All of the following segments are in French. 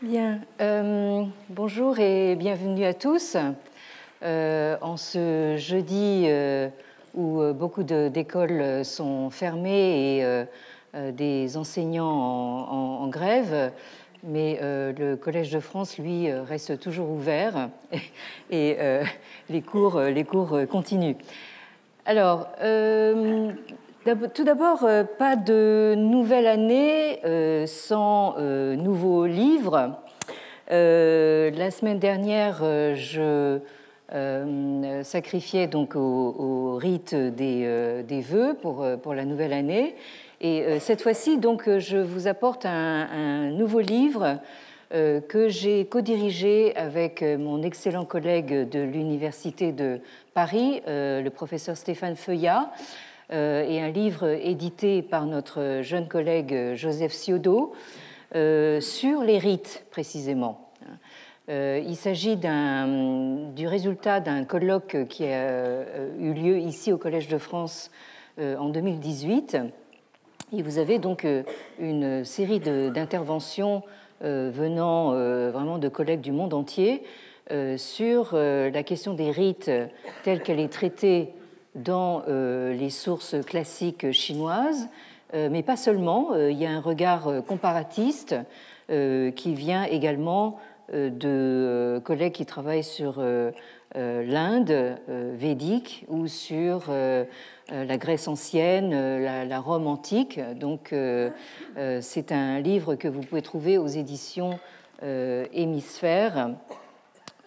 Bien, euh, bonjour et bienvenue à tous. Euh, en ce jeudi euh, où beaucoup d'écoles sont fermées et des enseignants en, grève, mais le Collège de France, lui, reste toujours ouvert et, les, cours, les cours continuent. Alors, tout d'abord, euh, pas de nouvelle année euh, sans euh, nouveau livres. La semaine dernière, je sacrifiais donc au, rite des, vœux pour, la nouvelle année. Et cette fois-ci, donc, je vous apporte un, un nouveau livre que j'ai co-dirigé avec mon excellent collègue de l'Université de Paris, le professeur Stéphane Feuillat. Euh, et un livre édité par notre jeune collègue euh, Joseph Ciodo euh, sur les rites précisément. il s'agit du résultat d'un colloque qui a eu lieu ici au Collège de France en 2018. Et vous avez donc une série d'interventions venant vraiment de collègues du monde entier sur la question des rites telle qu'elle est traitée dans euh, les sources classiques chinoises, euh, mais pas seulement. Euh, il y a un regard comparatiste qui vient également de collègues qui travaillent sur l'Inde védique ou sur la Grèce ancienne, la, Rome antique. Donc c'est un livre que vous pouvez trouver aux éditions Hémisphère.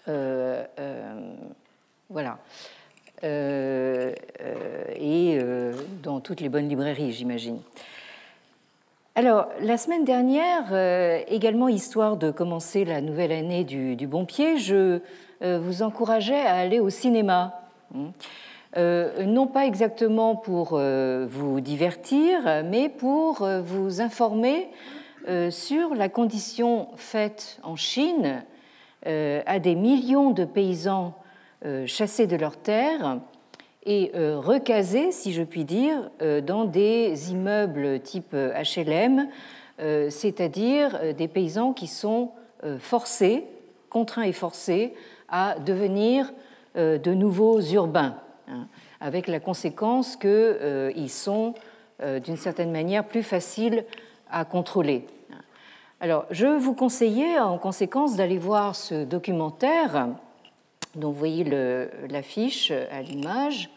voilà. Euh, euh, et euh, dans toutes les bonnes librairies, j'imagine. Alors, la semaine dernière, également histoire de commencer la nouvelle année du, bon pied, je vous encourageais à aller au cinéma. Hmm. non pas exactement pour vous divertir, mais pour vous informer sur la condition faite en Chine à des millions de paysans euh, chassés de leurs terres et euh, recasés, si je puis dire, euh, dans des immeubles type HLM, c'est-à-dire des paysans qui sont forcés, contraints et forcés, à devenir de nouveaux urbains, hein, avec la conséquence qu'ils sont d'une certaine manière plus faciles à contrôler. Hein. Alors, je vous conseillais en conséquence d'aller voir ce documentaire dont vous voyez l'affiche euh, à l'image,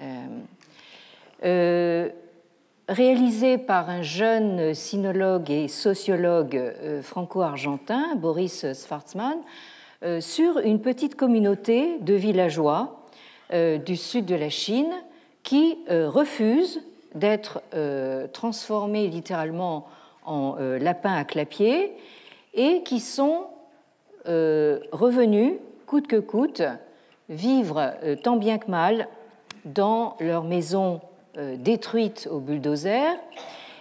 euh, euh réalisé par un jeune sinologue et sociologue euh, franco-argentin, Boris Schwarzman, sur une petite communauté de villageois du sud de la Chine qui refusent d'être transformés littéralement en lapin à clapier et qui sont revenus coûte que coûte, vivre euh, tant bien que mal dans leur maison détruites euh, détruite au bulldozer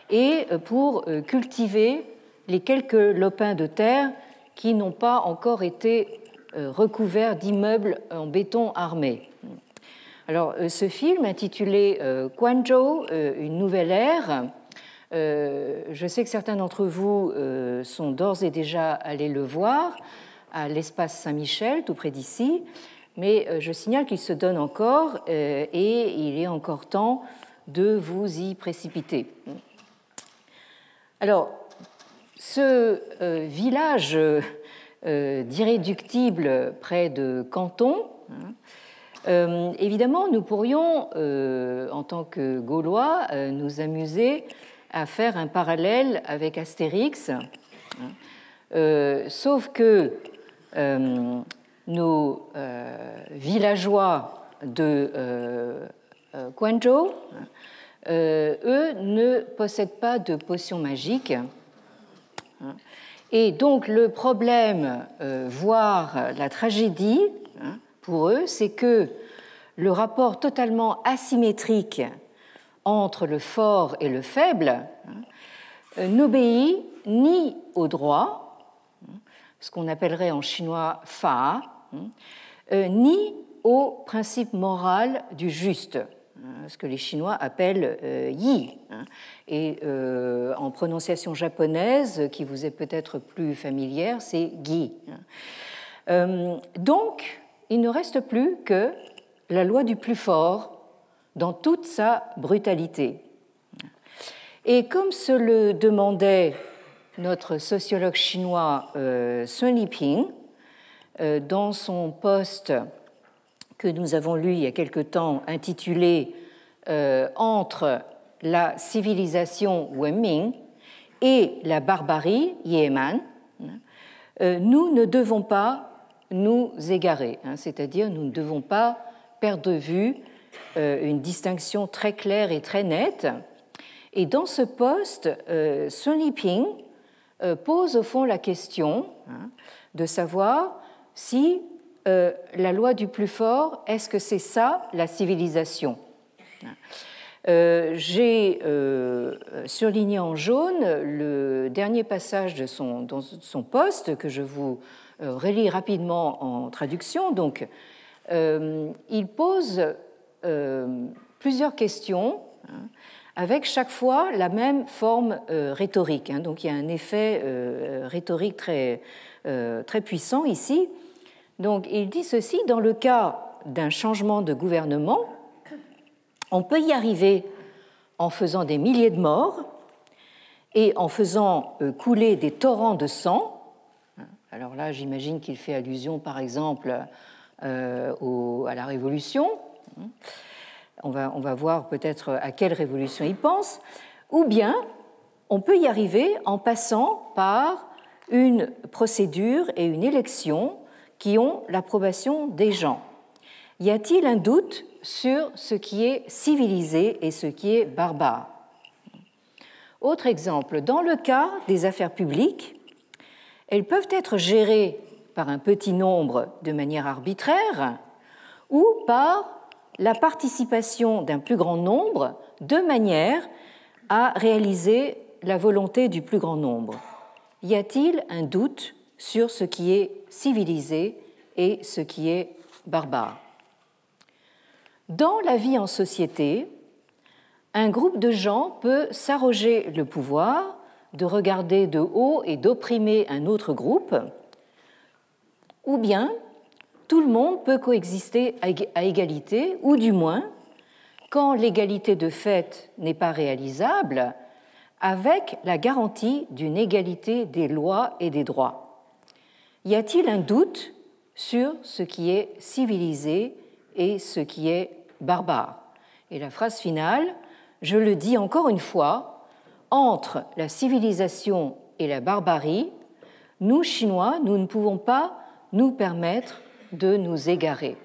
et euh, pour cultiver les quelques lopins de terre qui n'ont pas encore été recouverts d'immeubles en béton armé. Alors, ce film intitulé Quanzhou, une nouvelle ère, je sais que certains d'entre vous sont d'ores et déjà allés le voir à l'espace Saint-Michel, tout près d'ici, mais euh, je signale qu'il se donne encore euh, et il est encore temps de vous y précipiter. Alors, ce euh, village d'irréductible près de Canton, hein, évidemment, nous pourrions, en tant que Gaulois, nous amuser à faire un parallèle avec Astérix, hein. sauf que euh, nos euh, villageois de euh, Guangzhou, eux, ne possèdent pas de potions magiques. Et donc le problème, voire la tragédie hein, pour eux, c'est que le rapport totalement asymétrique entre le fort et le faible hein, n'obéit ni au droit, ce qu'on appellerait en chinois fa, hein, euh, ni au principe moral du juste, hein, ce que les Chinois appellent euh, yi. Hein. Et euh, en prononciation japonaise, qui vous est peut-être plus familière, c'est gi. donc, il ne reste plus que la loi du plus fort dans toute sa brutalité. Et comme se le demandait notre sociologue chinois euh, Sun Liping, euh, dans son poste que nous avons lu il y a quelque temps intitulé euh, Entre la civilisation Wenming et la barbarie Yéman, nous ne devons pas nous égarer, hein, c'est-à-dire nous ne devons pas perdre de vue une distinction très claire et très nette. Et dans ce poste, Sun Liping euh, pose au fond la question hein, de savoir si euh, la loi du plus fort, est-ce que c'est ça la civilisation hein. euh, J'ai surligné en jaune le dernier passage de son, son poste que je vous relis rapidement en traduction. Donc, il pose plusieurs questions. Hein, avec chaque fois la même forme euh, rhétorique. Hein. donc il y a un effet euh, rhétorique très, euh, très puissant ici. Donc il dit ceci, dans le cas d'un changement de gouvernement, on peut y arriver en faisant des milliers de morts et en faisant couler des torrents de sang. Alors là, j'imagine qu'il fait allusion par exemple à la Révolution on va, on va voir peut-être euh, à quelle révolution il pense, ou bien on peut y arriver en passant par une procédure et une élection qui ont l'approbation des gens. Y a-t-il un doute sur ce qui est civilisé et ce qui est barbare Autre exemple, dans le cas des affaires publiques, elles peuvent être gérées par un petit nombre de manière arbitraire ou par la participation d'un plus grand nombre de manière à réaliser la volonté du plus grand nombre. Y a-t-il un doute sur ce qui est civilisé et ce qui est barbare Dans la vie en société, un groupe de gens peut s'arroger le pouvoir de regarder de haut et d'opprimer un autre groupe, ou bien tout le monde peut coexister à égalité, ou du moins, quand l'égalité de fait n'est pas réalisable, avec la garantie d'une égalité des lois et des droits. Y a-t-il un doute sur ce qui est civilisé et ce qui est barbare Et la phrase finale, je le dis encore une fois, entre la civilisation et la barbarie, nous, Chinois, nous ne pouvons pas nous permettre de nous égarer.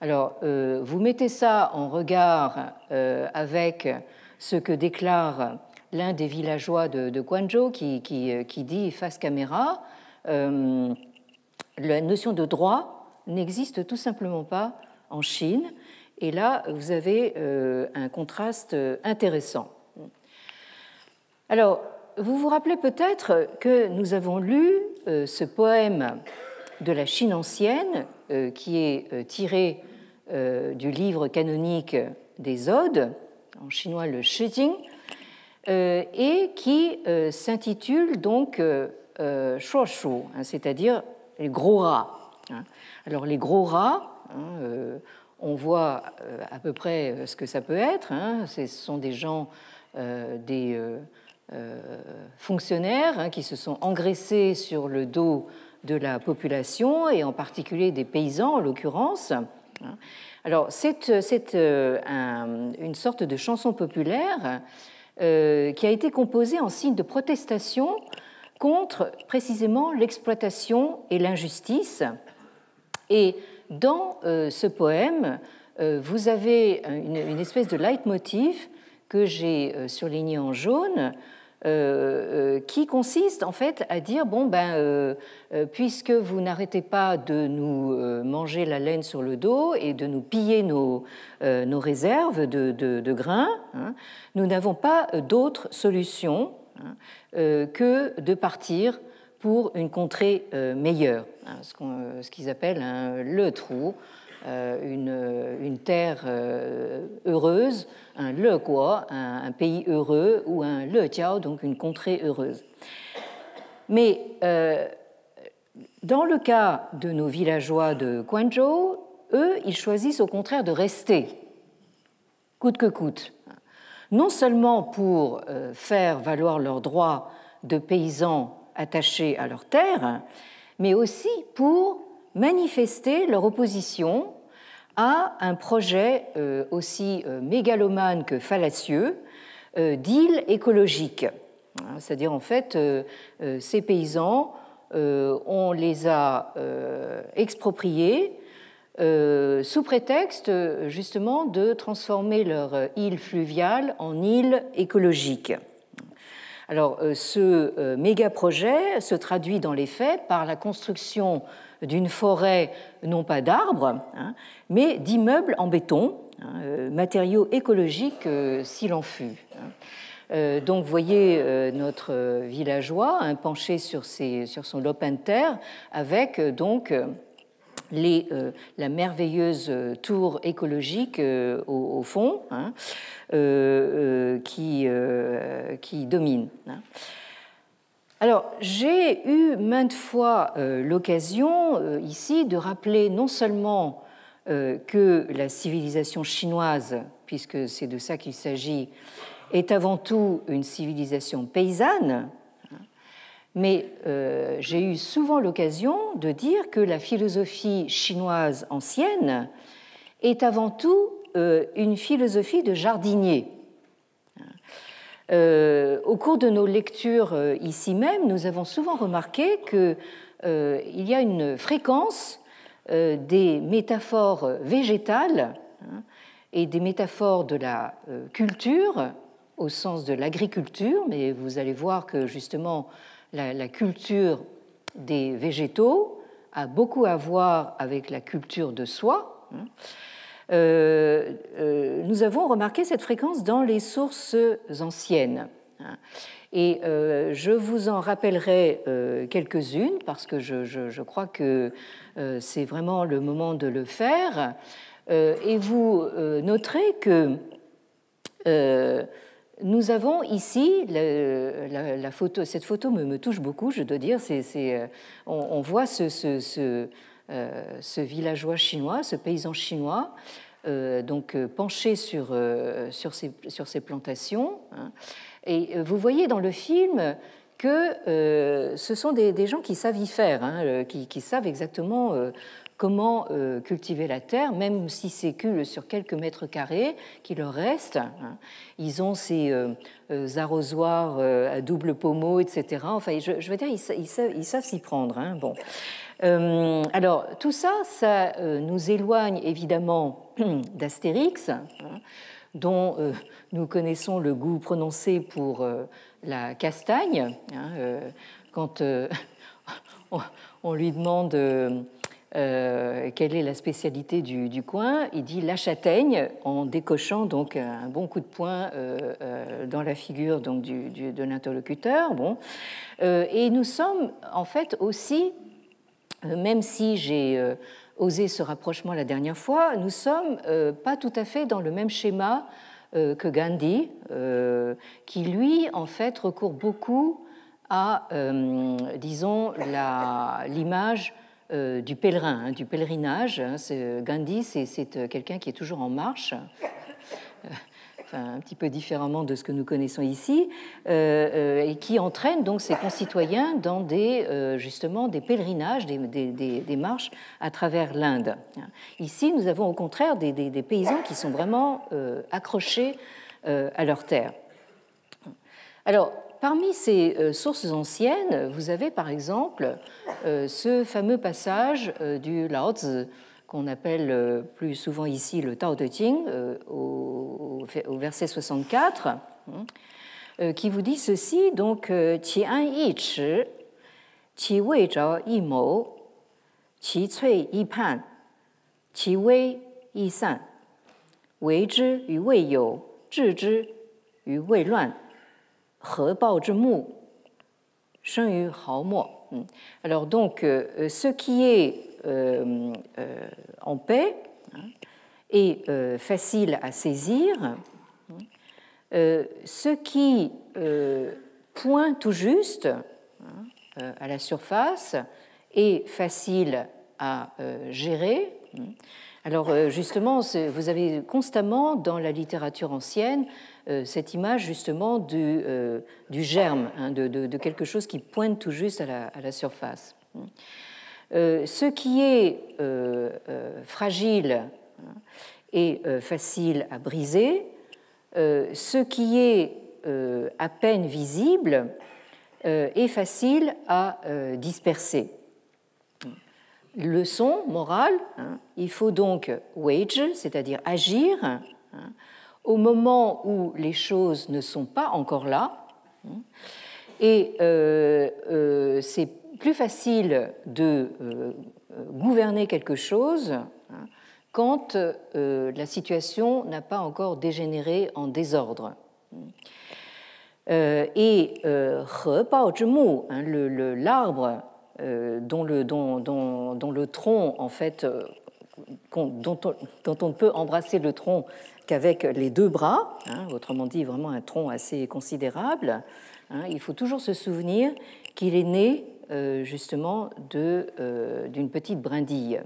Alors, euh, vous mettez ça en regard euh, avec ce que déclare l'un des villageois de, Guangzhou euh, qui, dit face caméra, la notion de droit n'existe tout simplement pas en Chine. Et là, vous avez un contraste intéressant. Alors, vous vous rappelez peut-être que nous avons lu ce poème de la Chine ancienne, euh, qui est euh, tirée euh, du livre canonique des Odes, en chinois le Shijing, et qui s'intitule donc Shuoshu, hein, c'est-à-dire les gros rats. Hein. Alors les gros rats, hein, on voit à peu près ce que ça peut être. Ce sont des gens, des fonctionnaires qui se sont engraissés sur le dos de la population et en particulier des paysans en l'occurrence. Alors c'est euh, euh, une sorte de chanson populaire euh, qui a été composée en signe de protestation contre précisément l'exploitation et l'injustice. Et dans ce poème, vous avez une, une, espèce de leitmotiv que j'ai surligné en jaune, euh, euh, qui consiste en fait à dire bon ben euh, puisque vous n'arrêtez pas de nous manger la laine sur le dos et de nous piller nos, nos réserves de, de, grains, hein, nous n'avons pas d'autre solution hein, que de partir pour une contrée meilleure, hein, ce qu'ils appellent le trou euh, euh, une, terre euh, heureuse, un le quoi, un, pays heureux, ou un le tiao, donc une contrée heureuse. Mais dans le cas de nos villageois de Guangzhou, eux, ils choisissent au contraire de rester, coûte que coûte, non seulement pour faire valoir leurs droits de paysans attachés à leur terre, mais aussi pour manifester leur opposition à un projet euh, aussi euh, mégalomane que fallacieux euh, d'île écologique. Hein, c'est-à-dire en fait, ces paysans, on les a expropriés sous prétexte justement de transformer leur île fluviale en île écologique. Alors, ce méga projet se traduit dans les faits par la construction d'une forêt, non pas d'arbres, hein, mais d'immeubles en béton, hein, euh, matériaux écologiques euh, s'il en fut. Hein. Euh, donc, donc, voyez notre villageois penché sur, sur, son lopin de terre avec donc les, la merveilleuse tour écologique au, fond qui, qui, domine. Alors, j'ai eu maintes fois euh, l'occasion euh, ici de rappeler non seulement euh, que la civilisation chinoise, puisque c'est de ça qu'il s'agit, est avant tout une civilisation paysanne, mais j'ai eu souvent l'occasion de dire que la philosophie chinoise ancienne est avant tout une philosophie de jardinier. Euh, au cours de nos lectures euh, ici même, nous avons souvent remarqué qu'il euh, y a une fréquence des métaphores végétales hein, et des métaphores de la culture au sens de l'agriculture, mais vous allez voir que justement la, culture des végétaux a beaucoup à voir avec la culture de soi. Hein. Euh, euh, nous avons remarqué cette fréquence dans les sources anciennes. Et euh, je vous en rappellerai quelques-unes parce que je, crois que c'est vraiment le moment de le faire. et vous noterez que nous avons ici photo. Cette photo me, me, touche beaucoup, je dois dire. on, voit ce euh, ce villageois chinois, ce paysan chinois, euh, donc euh, penché sur, sur, ses, sur plantations. Hein. Et vous voyez dans le film que ce sont des, gens qui savent y faire, hein, qui, savent exactement comment euh, cultiver la terre, même si c'est que sur quelques mètres carrés qui leur restent. Hein. Ils ont ces euh, euh, arrosoirs à double pommeau, etc. Enfin, je, veux dire, ils, savent s'y prendre. Hein. Bon. alors, tout ça, ça nous éloigne évidemment d'Astérix, hein, dont nous connaissons le goût prononcé pour la castagne. quand on, lui demande euh, quelle est la spécialité du, coin, il dit la châtaigne en décochant donc un bon coup de poing euh, euh, dans la figure donc du, de l'interlocuteur. Bon, et nous sommes en fait aussi, même si j'ai osé ce rapprochement la dernière fois, nous sommes pas tout à fait dans le même schéma que Gandhi, qui lui, en fait, recourt beaucoup à, euh, disons, l'image euh, du pèlerin, hein, du pèlerinage. Hein. Euh, Gandhi, c'est euh, quelqu'un qui est toujours en marche, un petit peu différemment de ce que nous connaissons ici, et qui entraîne donc ses concitoyens dans des, justement des pèlerinages, des, marches à travers l'Inde. Ici, nous avons au contraire des, paysans qui sont vraiment accrochés à leur terre. Alors, Parmi ces euh, sources anciennes, vous avez par exemple euh, ce fameux passage euh, du Lao qu'on appelle plus souvent ici le Tao Te Ching au, verset 64, hein, qui vous dit ceci donc qi an yi chi, qi wei zhao yi mo, qi cui yi pan, qi wei yi san, wei zhi yu wei you, zhi zhi yu wei luan. Alors donc, euh, euh, ce qui est euh, en paix hein, et est facile à saisir. Hein, ce qui pointe tout juste hein, à la surface est facile à gérer. Alors justement, vous avez constamment dans la littérature ancienne euh, cette image justement euh, du, germe, hein, de, quelque chose qui pointe tout juste à la, surface. Euh, ce qui est fragile hein, et facile à briser, ce qui est à peine visible est facile à disperser. Leçon morale, hein, il faut donc wage, c'est-à-dire agir, au moment où les choses ne sont pas encore là. Hein, et euh, euh, c'est plus facile de euh, gouverner quelque chose hein, quand la situation n'a pas encore dégénéré en désordre. et autre hein, le l'arbre dont, le, dont, le tronc, en fait, dont dont on peut embrasser le tronc qu'avec les deux bras, hein, autrement dit vraiment un tronc assez considérable. Hein, il faut toujours se souvenir qu'il est né euh, justement euh, d'une petite brindille.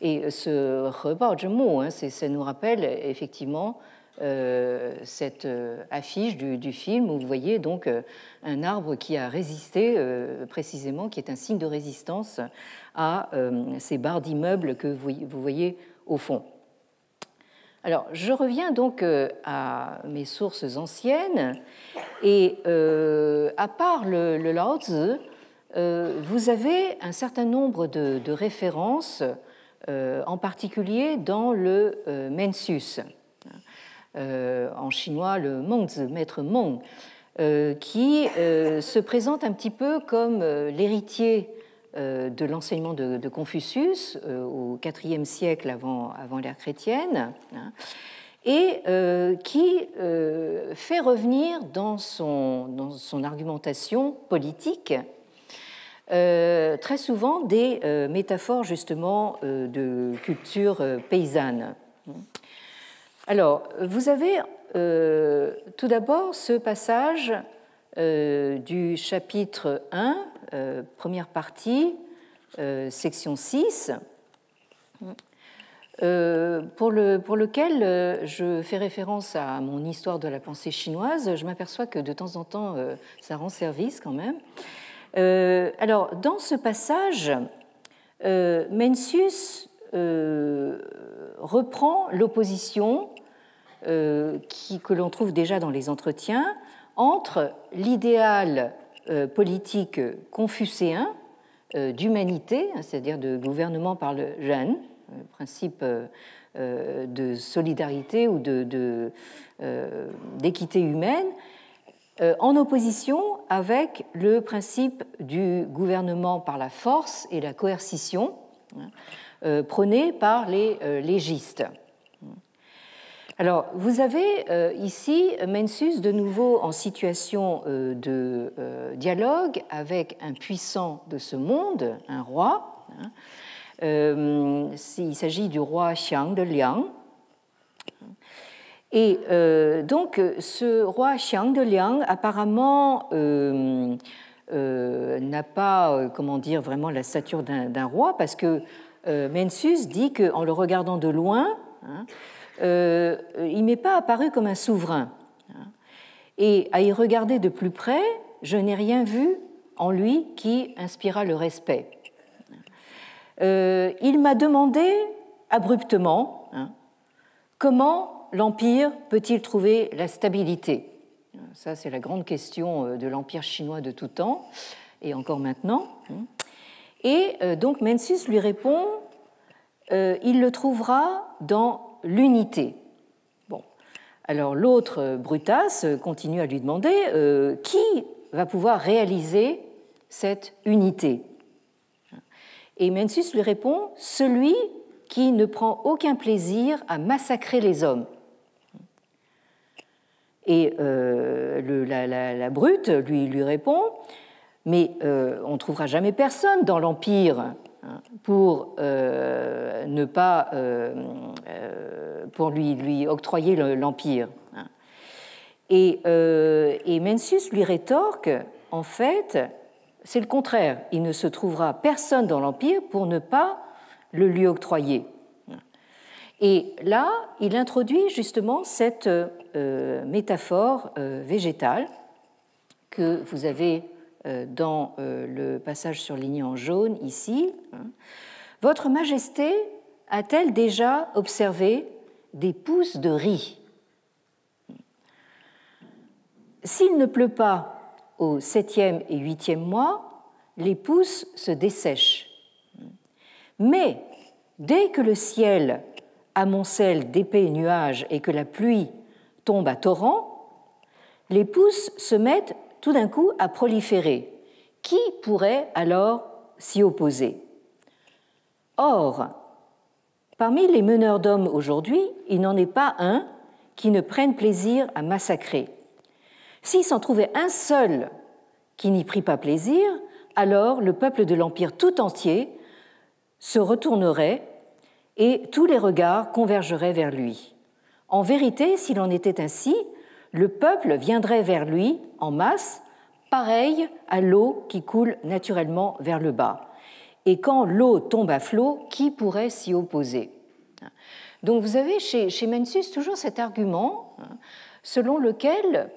Et ce rebord de mots, hein, ça nous rappelle effectivement euh, cette affiche du, film où vous voyez donc un arbre qui a résisté précisément, qui est un signe de résistance à ces barres d'immeubles que vous voyez au fond. Alors, je reviens donc euh, à mes sources anciennes, et euh, à part le, Lao euh, vous avez un certain nombre de, références, en particulier dans le Mensus, hein, en chinois le Mengzi, maître Meng, qui se présente un petit peu comme l'héritier euh, de l'enseignement de, Confucius euh, au IVe siècle avant, avant l'ère chrétienne, hein, et euh, qui fait revenir dans son, son argumentation politique très souvent des métaphores justement de culture paysanne. Alors, vous avez tout d'abord ce passage du chapitre 1 euh, première partie, euh, section 6, euh, pour, le, pour, lequel je fais référence à mon histoire de la pensée chinoise. Je m'aperçois que de temps en temps, ça rend service quand même. alors, dans ce passage, Mencius reprend l'opposition que l'on trouve déjà dans les entretiens entre l'idéal euh, politique confucéen euh, d'humanité, hein, c'est-à-dire de gouvernement par le jeune, euh, principe de solidarité ou d'équité humaine, en opposition avec le principe du gouvernement par la force et la coercition hein, prôné par les légistes. Alors, vous avez euh, ici Mensus de nouveau en situation euh, de euh, dialogue avec un puissant de ce monde, un roi. Hein. il s'agit du roi Xiang de Liang. Et donc, ce roi Xiang de Liang, apparemment, n'a pas, comment dire, vraiment la stature d'un roi, parce que Mencius dit qu'en le regardant de loin, hein, il euh, il m'est pas apparu comme un souverain. Et à y regarder de plus près, je n'ai rien vu en lui qui inspira le respect. Euh, il m'a demandé abruptement hein, comment l'Empire peut-il trouver la stabilité Ça, c'est la grande question euh, de l'Empire chinois de tout temps et encore maintenant. Hein. Et donc Mencius lui répond, il le trouvera dans l'unité. Bon. Alors l'autre, euh, Brutas, euh, continue à lui demander euh, qui va pouvoir réaliser cette unité. Et Mencius lui répond celui qui ne prend aucun plaisir à massacrer les hommes. Et la, brute lui, lui répond, mais on ne trouvera jamais personne dans l'Empire pour euh, ne pas euh, euh, pour lui, lui octroyer l'empire. Et, et Mencius lui rétorque en fait, c'est le contraire. Il ne se trouvera personne dans l'empire pour ne pas le lui octroyer. Et là, il introduit justement cette métaphore végétale que vous avez euh, dans euh, le passage surligné en jaune ici. Hein. Votre Majesté a-t-elle déjà observé des pousses de riz S'il ne pleut pas au septième et huitième mois, les pousses se dessèchent. Mais dès que le ciel amoncelle d'épais nuages et que la pluie tombe à torrent, les pousses se mettent tout d'un coup à proliférer. Qui pourrait alors s'y opposer Or, parmi les meneurs d'hommes aujourd'hui, il n'en est pas un qui ne prenne plaisir à massacrer. S'il s'en trouvait un seul qui n'y prit pas plaisir, alors le peuple de l'Empire tout entier se retournerait et tous les regards convergeraient vers lui. En vérité, s'il en était ainsi, le peuple viendrait vers lui en masse, pareil à l'eau qui coule naturellement vers le bas. Et quand l'eau tombe à flot, qui pourrait s'y opposer Donc vous avez chez, chez Mencius toujours cet argument hein, selon lequel,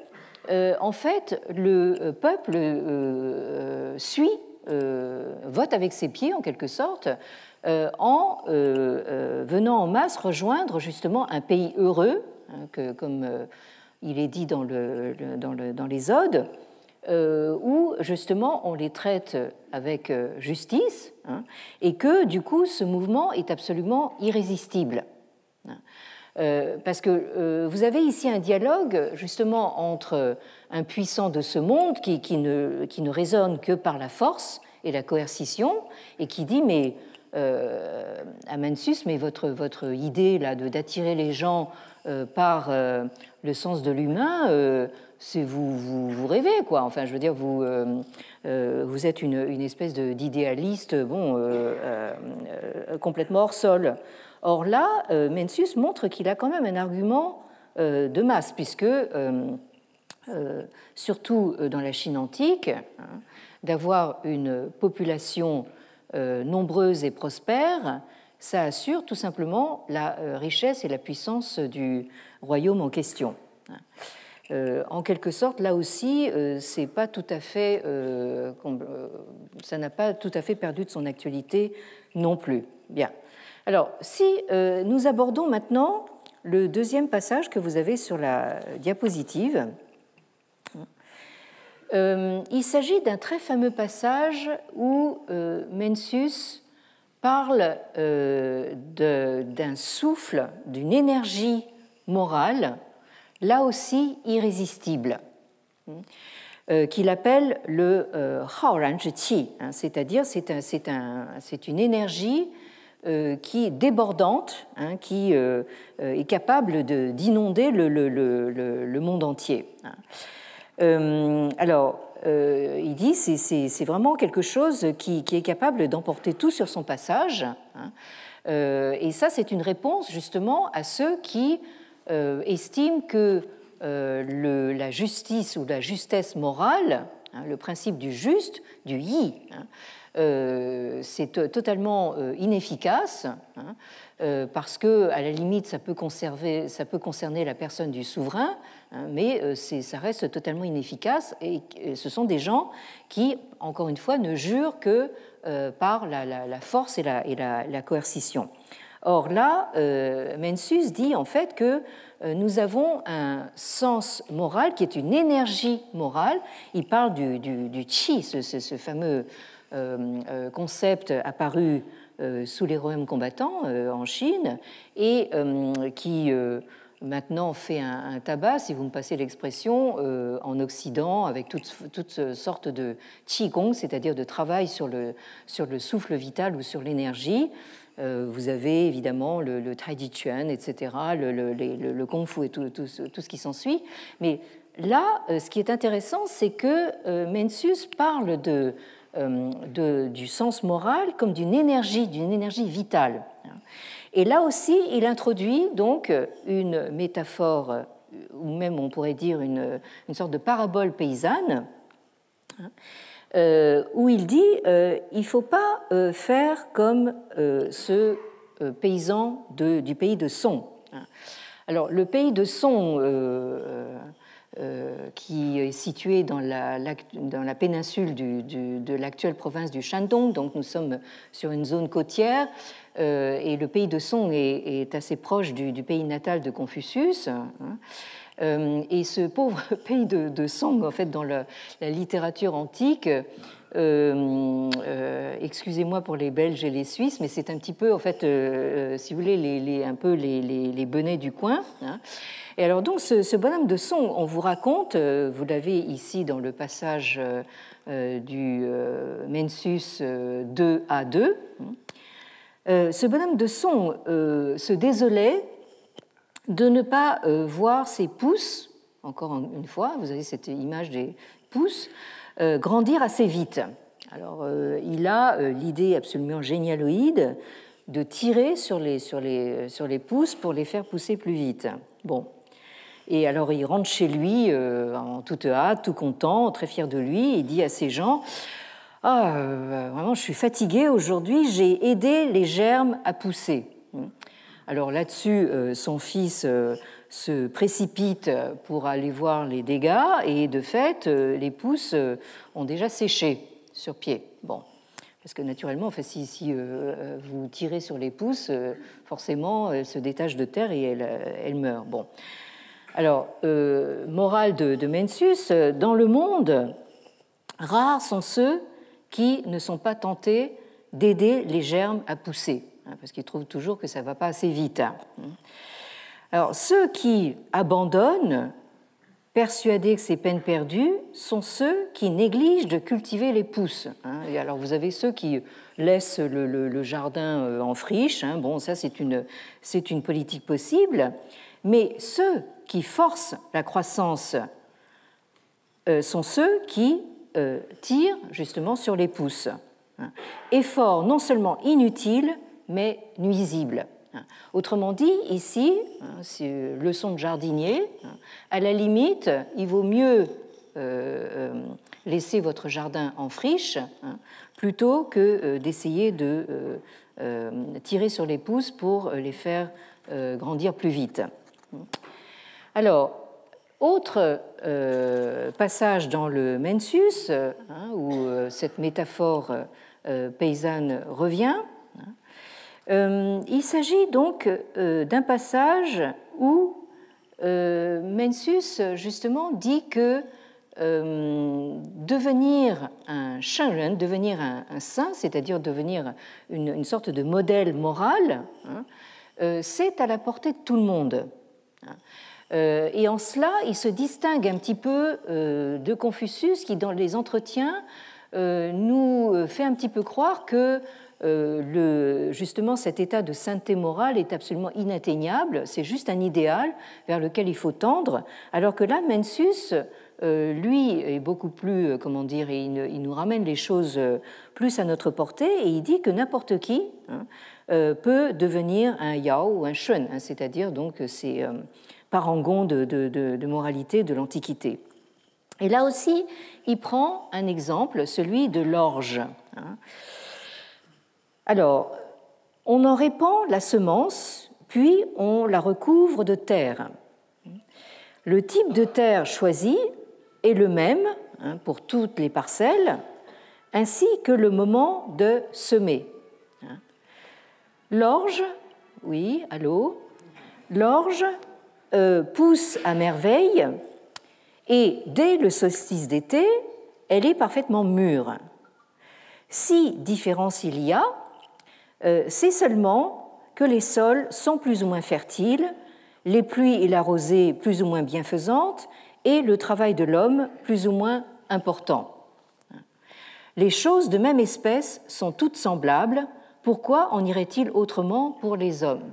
euh, en fait, le euh, peuple euh, suit, vote avec ses pieds en quelque sorte, en venant en masse rejoindre justement un pays heureux, hein, que, comme il est dit dans, les odes, euh, où justement on les traite avec euh, justice, hein, et que du coup ce mouvement est absolument irrésistible. Euh, parce que vous avez ici un dialogue justement entre un puissant de ce monde qui, ne, qui résonne que par la force et la coercition, et qui dit mais euh, mais votre, idée là d'attirer les gens par le sens de l'humain, euh, c'est vous, vous, rêvez, quoi. Enfin, je veux dire, vous, euh, euh, êtes une, espèce d'idéaliste, bon, complètement hors sol. Or là, Mencius montre qu'il a quand même un argument de masse, puisque, surtout dans la Chine antique, hein, d'avoir une population nombreuse et prospère, ça assure tout simplement la richesse et la puissance du, royaume en question. Euh, en quelque sorte, là aussi, euh, c'est pas tout à fait, euh, ça n'a pas tout à fait perdu de son actualité non plus. Bien. Alors, si nous abordons maintenant le deuxième passage que vous avez sur la diapositive, il s'agit d'un très fameux passage où Mencius parle d'un souffle, d'une énergie morale, là aussi irrésistible, hein, euh, qu'il appelle le euh, ha-rouge-ti, hein, c'est-à-dire c'est un, un, une énergie euh, qui est débordante, hein, qui est capable d'inonder le, monde entier. alors, il dit c'est, c'est, vraiment quelque chose qui, est capable d'emporter tout sur son passage. et ça, c'est une réponse justement à ceux qui euh, estiment estime que euh, la justice ou la justesse morale, hein, le principe du juste, du yi, hein, euh, c'est totalement inefficace hein, parce que à la limite ça peut, conserver, ça peut concerner la personne du souverain, mais ça reste totalement inefficace et, ce sont des gens qui, encore une fois, ne jurent que par la, force et la coercition. Or là, euh, Mencius dit en fait que euh, nous avons un sens moral qui est une énergie morale. Il parle du, du, ce, fameux euh, euh, concept apparu sous les royaumes combattants en Chine et qui maintenant fait un, tabac, si vous me passez l'expression, en Occident avec toutes, sortes de qigong, c'est-à-dire de travail sur le, sur le souffle vital ou sur l'énergie. Euh, vous avez évidemment le, le etc., le, le, Kung Fu et tout, ce qui s'ensuit. Mais là, euh, ce qui est intéressant, c'est que euh, Mencius parle de, du sens moral comme d'une énergie, d'une énergie vitale. Et là aussi, il introduit donc une métaphore, ou même on pourrait dire une, une sorte de parabole paysanne, hein, euh, où il dit euh, il ne faut pas euh, faire comme euh, ce paysan du pays de Son. Alors, le pays de Son, qui est situé dans la, dans la péninsule de l'actuelle province du Shandong, donc nous sommes sur une zone côtière, et le pays de Song est, assez proche du, pays natal de Confucius. Hein. Euh, et ce pauvre pays de, de Sang, en fait, dans la, littérature antique, euh, euh, excusez-moi pour les Belges et les Suisses, mais c'est un petit peu, en fait, si vous voulez, les, un peu les, bonnets du coin. Hein. Et alors donc, ce, bonhomme de son, on vous raconte, vous l'avez ici dans le passage du Mensus 2 à 2, hein. ce bonhomme de son se désolait de ne pas euh, voir ses pouces, encore une fois, vous avez cette image des pouces, euh, grandir assez vite. Alors, euh, il a l'idée absolument génialoïde de tirer sur les, sur, les, sur les pouces pour les faire pousser plus vite. Bon. Et alors, il rentre chez lui en toute hâte, tout content, très fier de lui, et il dit à ses gens Ah, vraiment, je suis fatigué aujourd'hui, j'ai aidé les germes à pousser. Alors là-dessus, euh, son fils euh, se précipite pour aller voir les dégâts et de fait, euh, les pousses ont déjà séché sur pied. Bon. Parce que naturellement, enfin, si, vous tirez sur les pousses, forcément, elles se détachent de terre et elles, meurent. Bon. Alors, morale de, de Mencius, dans le monde, rares sont ceux qui ne sont pas tentés d'aider les germes à pousser. Hein, parce qu'ils trouvent toujours que ça ne va pas assez vite. Hein. Alors, ceux qui abandonnent, persuadés que c'est peine perdue, sont ceux qui négligent de cultiver les pousses. Hein. Et alors, vous avez ceux qui laissent le, jardin euh, en friche. Bon, ça, c'est une, c'est une politique possible. Mais ceux qui forcent la croissance euh, sont ceux qui euh, tirent justement sur les pousses. Effort non seulement inutile, mais nuisible. Autrement dit, ici, c'est hein, leçon de jardinier, hein, à la limite, il vaut mieux euh, euh, laisser votre jardin en friche hein, plutôt que euh, d'essayer de tirer sur les pousses pour les faire grandir plus vite. Alors, autre passage dans le Mensus, où cette métaphore paysanne revient, euh, il s'agit donc euh, d'un passage où euh, Mencius justement dit que devenir un devenir un, saint, c'est-à-dire devenir une, sorte de modèle moral, hein, c'est à la portée de tout le monde. et en cela, il se distingue un petit peu de Confucius qui, dans les entretiens, nous fait un petit peu croire que euh, justement, cet état de sainteté morale est absolument inatteignable, c'est juste un idéal vers lequel il faut tendre, alors que là, Mencius, euh, lui, est beaucoup plus, euh, comment dire, il, nous ramène les choses plus à notre portée, et il dit que n'importe qui hein, peut devenir un yao ou un shun, hein, c'est-à-dire donc ces parangons de, moralité de l'Antiquité. Et là aussi, il prend un exemple, celui de l'orge. Hein. Alors, on en répand la semence, puis on la recouvre de terre. Le type de terre choisi est le même hein, pour toutes les parcelles, ainsi que le moment de semer. L'orge, oui, allô, l'orge euh, pousse à merveille et dès le solstice d'été, elle est parfaitement mûre. Si différence il y a, euh, c'est seulement que les sols sont plus ou moins fertiles, les pluies et la rosée plus ou moins bienfaisantes, et le travail de l'homme plus ou moins important. Les choses de même espèce sont toutes semblables, pourquoi en irait-il autrement pour les hommes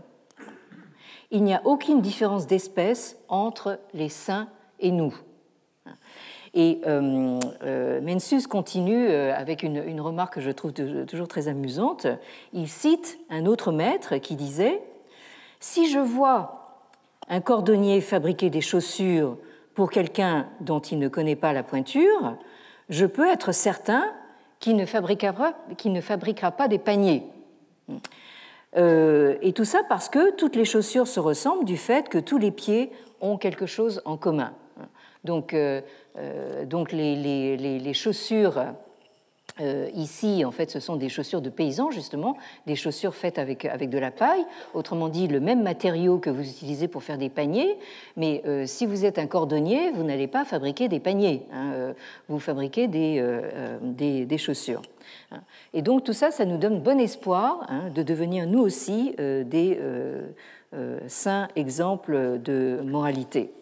Il n'y a aucune différence d'espèce entre les saints et nous. Et euh, euh continue euh, avec une, remarque que je trouve toujours très amusante. Il cite un autre maître qui disait Si je vois un cordonnier fabriquer des chaussures pour quelqu'un dont il ne connaît pas la pointure, je peux être certain qu'il ne fabriquera, pas des paniers. Euh, et tout ça parce que toutes les chaussures se ressemblent du fait que tous les pieds ont quelque chose en commun. Donc, euh, euh, donc les, chaussures euh, ici, en fait, ce sont des chaussures de paysans, justement, des chaussures faites avec, de la paille, autrement dit, le même matériau que vous utilisez pour faire des paniers. Mais si vous êtes un cordonnier, vous n'allez pas fabriquer des paniers, hein, vous fabriquez des, chaussures. Hein. Et donc, tout ça, ça nous donne bon espoir hein, de devenir, nous aussi, des saints exemples de moralité.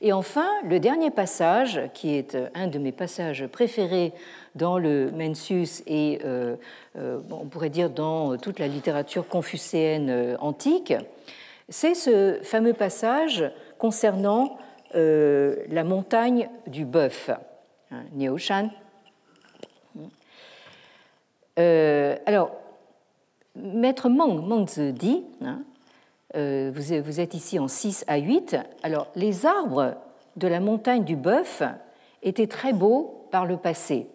Et enfin, le dernier passage, qui est euh, un de mes passages préférés dans le Mencius et euh, euh, on pourrait dire dans toute la littérature confucéenne antique, c'est ce fameux passage concernant la montagne du bœuf, hein, alors, Maître Meng, Mengzi dit, hein, euh, vous, êtes ici en 6 à 8. Alors, les arbres de la montagne du bœuf étaient très beaux par le passé.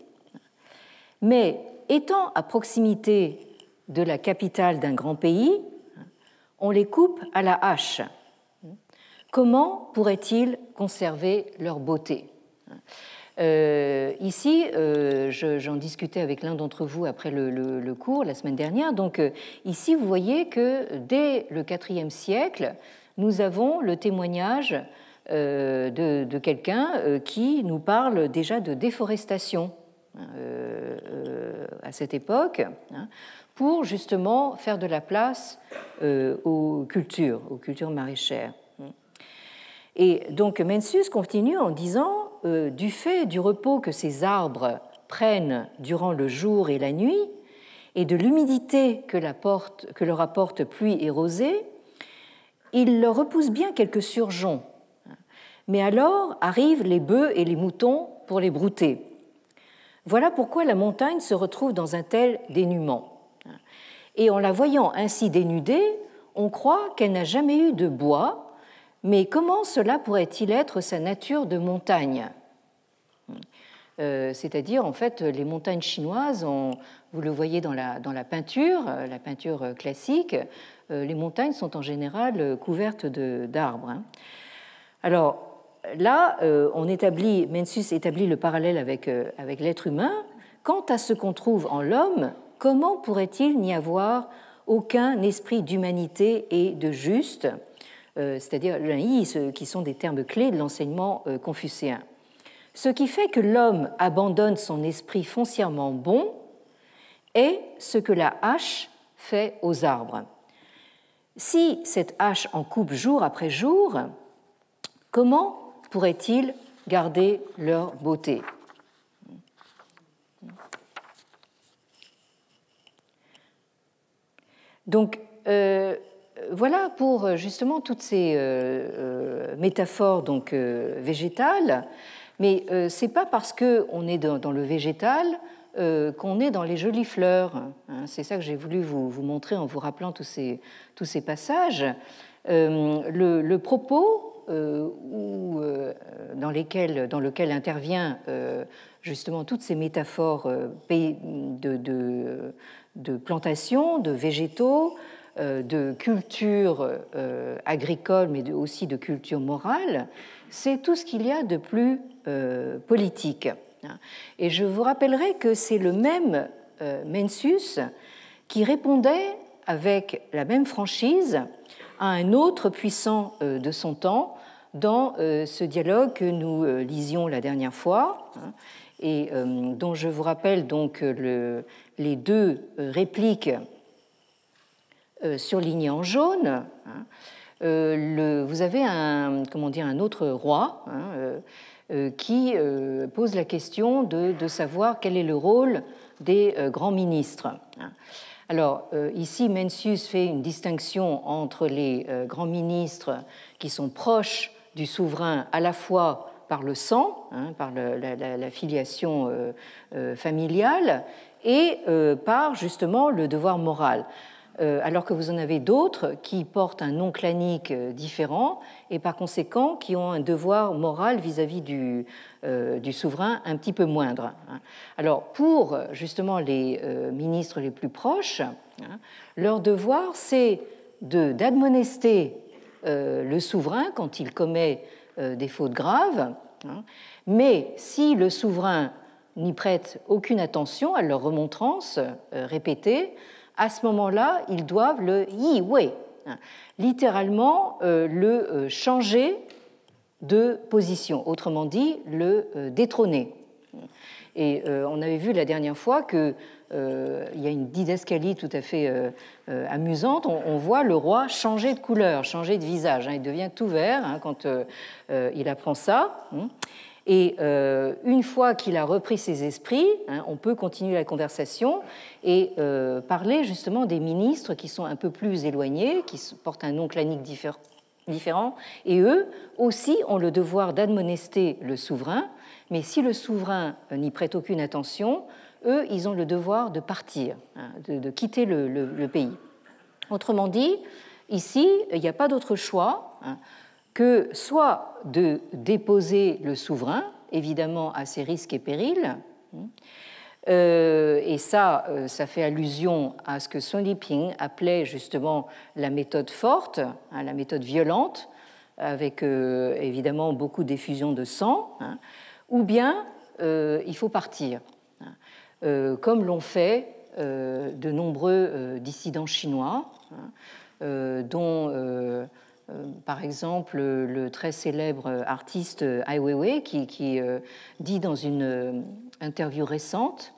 Mais étant à proximité de la capitale d'un grand pays, on les coupe à la hache. Comment pourraient-ils conserver leur beauté euh, ici, euh, j'en discutais avec l'un d'entre vous après le, cours la semaine dernière. Donc euh, ici, vous voyez que dès le IVe siècle, nous avons le témoignage de, quelqu'un qui nous parle déjà de déforestation hein, à cette époque, hein, pour justement faire de la place aux cultures, aux cultures maraîchères. Et donc Mencius continue en disant euh, du fait du repos que ces arbres prennent durant le jour et la nuit, et de l'humidité que, leur apporte pluie et rosée, il leur repousse bien quelques surjons. Mais alors arrivent les bœufs et les moutons pour les brouter. Voilà pourquoi la montagne se retrouve dans un tel dénuement. Et en la voyant ainsi dénudée, on croit qu'elle n'a jamais eu de bois mais comment cela pourrait-il être sa nature de montagne euh, C'est-à-dire, en fait, les montagnes chinoises, vous le voyez dans la, peinture, la peinture euh, euh, classique, les montagnes sont en général couvertes d'arbres. Hein. Alors, là, on établit, Mencius établit le parallèle avec l'être humain. Quant à ce qu'on trouve en l'homme, comment pourrait-il n'y avoir aucun esprit d'humanité et de juste euh, c'est-à-dire i qui sont des termes clés de l'enseignement euh, confucéen. Ce qui fait que l'homme abandonne son esprit foncièrement bon est ce que la hache fait aux arbres. Si cette hache en coupe jour après jour, comment pourrait-il garder leur beauté Donc, euh, voilà pour euh, justement toutes ces euh, euh, métaphores donc végétales, mais ce c'est pas parce qu'on est dans, le végétal qu'on est dans les jolies fleurs. Hein. c'est ça que j'ai voulu vous, montrer en vous rappelant tous ces, passages. Le, propos dans, lequel intervient justement toutes ces métaphores de, de plantation, de végétaux, euh, de culture euh, agricole, mais aussi de culture morale, c'est tout ce qu'il y a de plus euh, politique. Et je vous rappellerai que c'est le même Mencius qui répondait avec la même franchise à un autre puissant de son temps dans ce dialogue que nous lisions la dernière fois hein, et dont je vous rappelle donc les deux répliques euh, surligné en jaune, hein, euh, vous avez un, comment dire, un autre roi hein, euh, qui pose la question de, savoir quel est le rôle des grands ministres. Hein. Alors ici, Mencius fait une distinction entre les grands ministres qui sont proches du souverain à la fois par le sang, par la, filiation familiale, et par justement le devoir moral. Euh, alors que vous en avez d'autres qui portent un nom clanique euh, différent et par conséquent qui ont un devoir moral vis-à-vis du, euh, souverain un petit peu moindre. Hein. Alors pour justement les ministres les plus proches, hein, leur devoir c'est d'admonester le souverain quand il commet des fautes graves, hein. mais si le souverain n'y prête aucune attention à leurs remontrances répétées, à ce moment-là, ils doivent le yi wei, hein, littéralement euh, le euh, changer de position, autrement dit, le euh, détrôner. Et on avait vu la dernière fois qu'il il y a une didascalie tout à fait amusante. On, voit le roi changer de couleur, changer de visage. Hein. Il devient tout vert hein, quand il apprend ça. Et euh, une fois qu'il a repris ses esprits, hein, on peut continuer la conversation et euh, parler justement des ministres qui sont un peu plus éloignés, qui portent un nom clanique différent. Et eux aussi ont le devoir d'admonester le souverain, mais si le souverain euh, n'y prête aucune attention, eux, ils ont le devoir de partir, hein, de, quitter le, pays. Autrement dit, ici, il n'y a pas d'autre choix. Hein, que soit de déposer le souverain, évidemment à ses risques et périls, hein, euh, et ça, euh, ça fait allusion à ce que Sun Liping appelait justement la méthode forte, hein, la méthode violente, avec euh, évidemment beaucoup d'effusion de sang, hein, ou bien il faut partir, comme l'ont fait de nombreux dissidents chinois, dont euh, par exemple, le très célèbre artiste Ai Weiwei, qui, euh, dit dans une euh, interview récente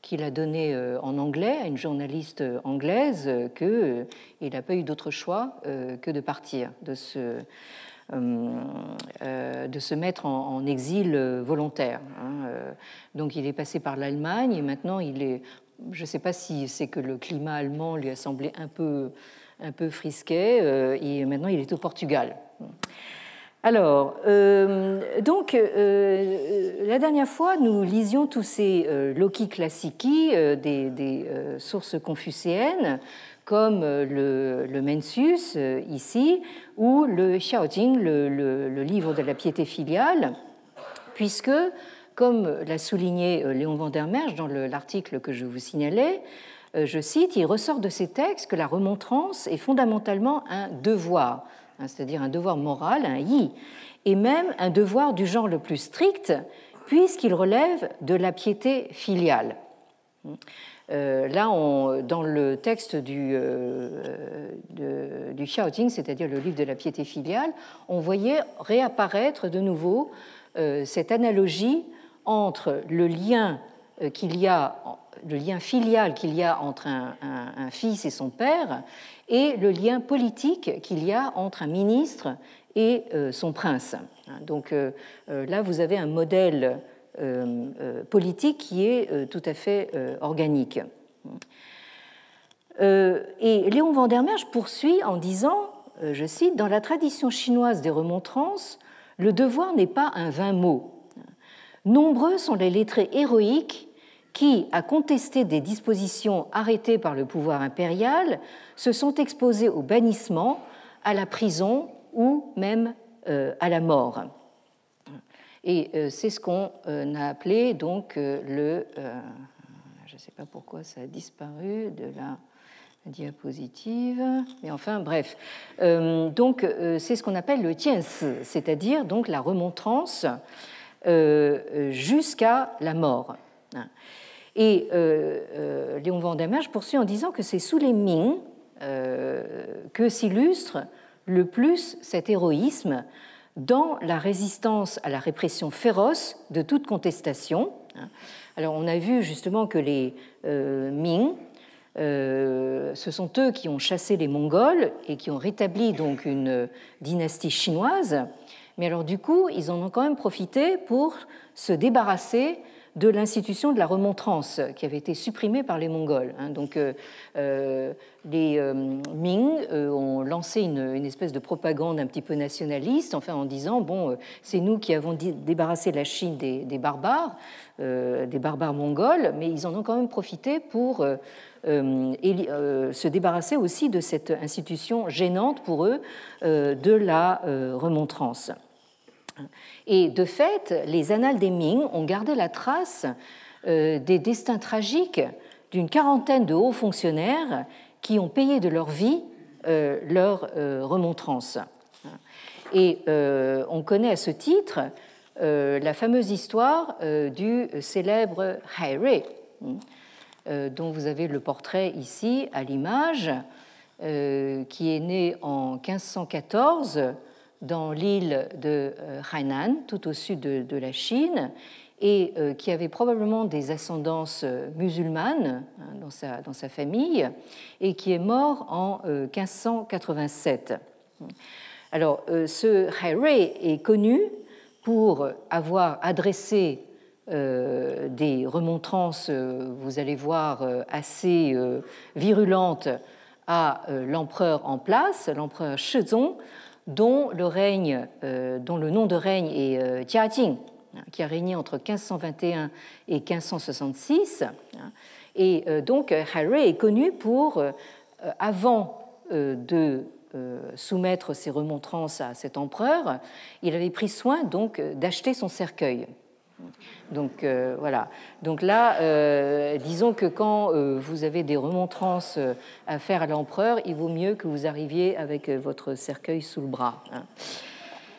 qu'il a donné en anglais à une journaliste anglaise qu'il n'a pas eu d'autre choix que de partir, de se, de se mettre en, en exil volontaire. Hein, Donc il est passé par l'Allemagne et maintenant il est je ne sais pas si c'est que le climat allemand lui a semblé un peu, un peu frisquet, euh, et maintenant il est au Portugal. Alors, euh, donc, euh, la dernière fois, nous lisions tous ces Loki classici des, sources confucéennes, comme le, le, Mensus, ici, ou le Xiaojing, le, livre de la piété filiale, puisque comme l'a souligné euh, Léon Vandermerge dans l'article que je vous signalais, euh, je cite, il ressort de ces textes que la remontrance est fondamentalement un devoir, hein, c'est-à-dire un devoir moral, un i, et même un devoir du genre le plus strict, puisqu'il relève de la piété filiale. Euh, là, dans le texte du, Xiao de, c'est-à-dire le livre de la piété filiale, on voyait réapparaître de nouveau cette analogie entre le lien euh, qu'il y a, le lien filial qu'il y a entre un, fils et son père, et le lien politique qu'il y a entre un ministre et euh, son prince. Hein, donc euh, là, vous avez un modèle politique qui est tout à fait organique. et Léon Merge poursuit en disant, je cite, Dans la tradition chinoise des remontrances, le devoir n'est pas un vain mot, Nombreux sont les lettrés héroïques qui, à contester des dispositions arrêtées par le pouvoir impérial, se sont exposés au bannissement, à la prison ou même euh, à la mort. Et euh, c'est ce qu'on euh, a appelé donc le. je ne sais pas pourquoi ça a disparu de la diapositive, mais enfin bref. donc c'est ce qu'on appelle le tiens, c'est-à-dire donc la remontrance euh, euh, jusqu'à la mort. Et euh, Léon Vandamage poursuit en disant que c'est sous les Ming que s'illustre le plus cet héroïsme dans la résistance à la répression féroce de toute contestation. Alors on a vu justement que les Ming, ce sont eux qui ont chassé les Mongols et qui ont rétabli donc une dynastie chinoise. Mais alors du coup, ils en ont quand même profité pour se débarrasser de l'institution de la remontrance qui avait été supprimée par les Mongols. Hein. Donc euh, euh, les euh, Ming ont lancé une, espèce de propagande un petit peu nationaliste, en disant bon, c'est nous qui avons débarrassé la Chine des, des barbares, des barbares mongols, mais ils en ont quand même profité pour se débarrasser aussi de cette institution gênante pour eux de la remontrance. Et de fait, les annales des Ming ont gardé la trace euh, des destins tragiques d'une quarantaine de hauts fonctionnaires qui ont payé de leur vie euh, leur euh, remontrance. Et on connaît à ce titre la fameuse histoire du célèbre Hairé, dont vous avez le portrait ici à l'image, qui est né en 1514 dans l'île de euh, Hainan, tout au sud de, la Chine, et euh, qui avait probablement des ascendances euh, musulmanes hein, dans sa, dans sa famille, et qui est mort en 1587. Alors, ce Hairé est connu pour avoir adressé des remontrances, vous allez voir, assez virulentes à l'empereur en place, l'empereur Shizong, dont le, euh, dont le nom de règne est euh, hein, qui a régné entre 1521 et 1566. Et hein. euh, donc Harry est connu pour, euh, avant de soumettre ses remontrances à cet empereur, il avait pris soin donc d'acheter son cercueil. Donc euh, voilà. Donc là, euh, disons que quand euh, vous avez des remontrances à faire à l'empereur, il vaut mieux que vous arriviez avec votre cercueil sous le bras. Hein.